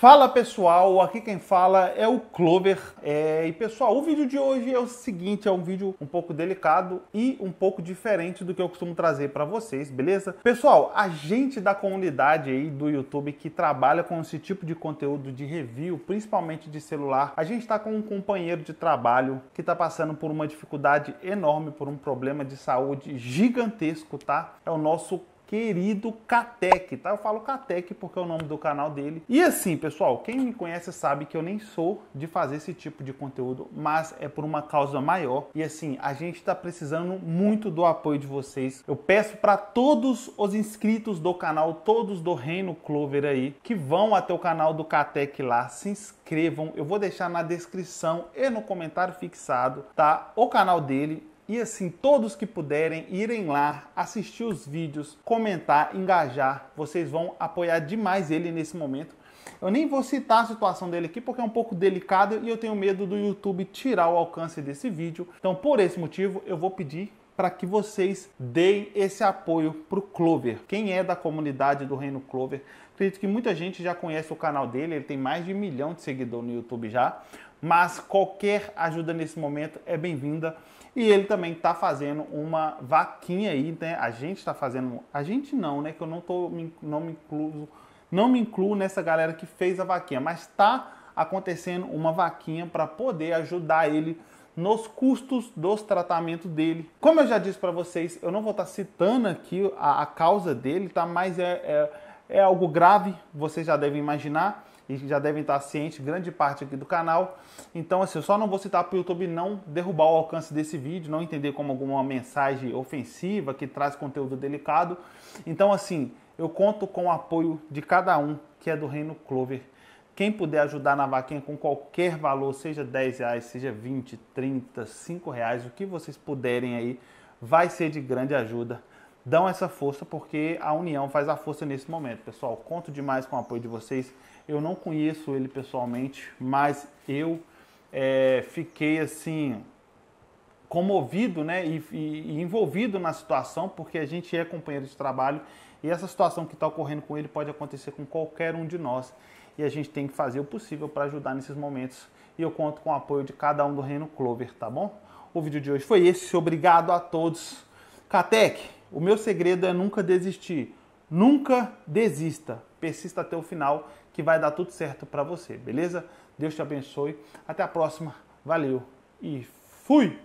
Fala pessoal, aqui quem fala é o Clover. É... e pessoal, o vídeo de hoje é o seguinte: é um vídeo um pouco delicado e um pouco diferente do que eu costumo trazer para vocês, beleza? Pessoal, a gente da comunidade aí do YouTube que trabalha com esse tipo de conteúdo de review, principalmente de celular, a gente está com um companheiro de trabalho que está passando por uma dificuldade enorme, por um problema de saúde gigantesco, tá? É o nosso querido Catec, tá? Eu falo Catec porque é o nome do canal dele. E assim, pessoal, quem me conhece sabe que eu nem sou de fazer esse tipo de conteúdo, mas é por uma causa maior. E assim, a gente está precisando muito do apoio de vocês. Eu peço para todos os inscritos do canal, todos do Reino Clover aí, que vão até o canal do Catec lá, se inscrevam. Eu vou deixar na descrição e no comentário fixado, tá? O canal dele, e assim, todos que puderem irem lá, assistir os vídeos, comentar, engajar, vocês vão apoiar demais ele nesse momento. Eu nem vou citar a situação dele aqui porque é um pouco delicado e eu tenho medo do YouTube tirar o alcance desse vídeo. Então, por esse motivo, eu vou pedir para que vocês deem esse apoio para o Clover. Quem é da comunidade do Reino Clover, acredito que muita gente já conhece o canal dele, ele tem mais de um milhão de seguidores no YouTube já, mas qualquer ajuda nesse momento é bem-vinda. E ele também está fazendo uma vaquinha aí, né? A gente está fazendo. A gente não, né? Que eu não, tô, não, me incluo, não me incluo nessa galera que fez a vaquinha, mas está acontecendo uma vaquinha para poder ajudar ele nos custos dos tratamentos dele. Como eu já disse para vocês, eu não vou estar tá citando aqui a, a causa dele, tá? Mas é, é, é, algo grave, vocês já devem imaginar e já devem estar tá cientes, grande parte aqui do canal. Então, assim, eu só não vou citar para o YouTube não derrubar o alcance desse vídeo, não entender como alguma mensagem ofensiva que traz conteúdo delicado. Então, assim, eu conto com o apoio de cada um que é do Reino Clover. Quem puder ajudar na vaquinha com qualquer valor, seja 10 reais, seja 20, 30, 5 reais, o que vocês puderem aí, vai ser de grande ajuda. Dão essa força porque a união faz a força nesse momento, pessoal. Conto demais com o apoio de vocês. Eu não conheço ele pessoalmente, mas eu é, fiquei assim comovido né, e, e, envolvido na situação, porque a gente é companheiro de trabalho e essa situação que está ocorrendo com ele pode acontecer com qualquer um de nós e a gente tem que fazer o possível para ajudar nesses momentos. E eu conto com o apoio de cada um do Reino Clover, tá bom? O vídeo de hoje foi esse. Obrigado a todos. Catec, o meu segredo é nunca desistir. Nunca desista. Persista até o final que vai dar tudo certo para você, beleza? Deus te abençoe. Até a próxima. Valeu e fui!